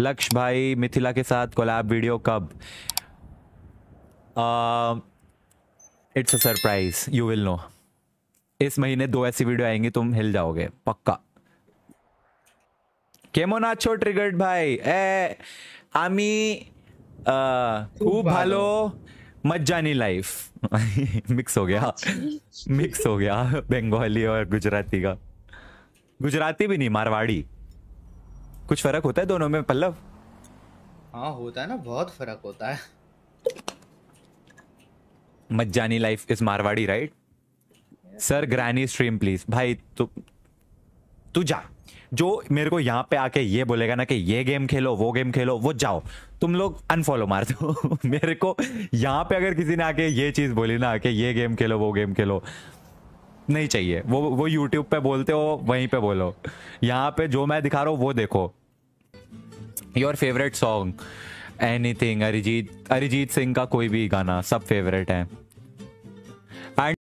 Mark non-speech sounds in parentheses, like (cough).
लक्ष भाई मिथिला के साथ कोलैब वीडियो कब it's a surprise you will know इस महीने दो ऐसी वीडियो आएंगी तुम हिल जाओगे पक्का केमोनाचो ट्रिगर्ड भाई ए आमी uh, खूब भालो मत जानी लाइफ मिक्स (laughs) हो गया मिक्स (laughs) हो गया बंगाली और गुजराती का गुजराती भी नहीं मारवाड़ी कुछ फर्क होता है दोनों में पल्लव हाँ होता है ना बहुत फर्क होता है जानी life is Marwari right sir granny stream please भाई तू तू जा जो मेरे को यहाँ पे आके ये बोलेगा ना कि ये गेम खेलो वो गेम खेलो वो जाओ तुम लोग अनफॉलो मार दो (laughs) मेरे को यहाँ पे अगर किसी ने आके ये चीज़ बोली ना कि ये गेम खेलो वो गेम खेलो नहीं चाहिए वो वो यूट्यूब पे बोलते हो वहीं पे बोलो यहाँ पे जो मैं दिखा रहा हूँ वो देखो your favourite song anything Arijit Arijit Singh का कोई भी गाना सब फेवरेट है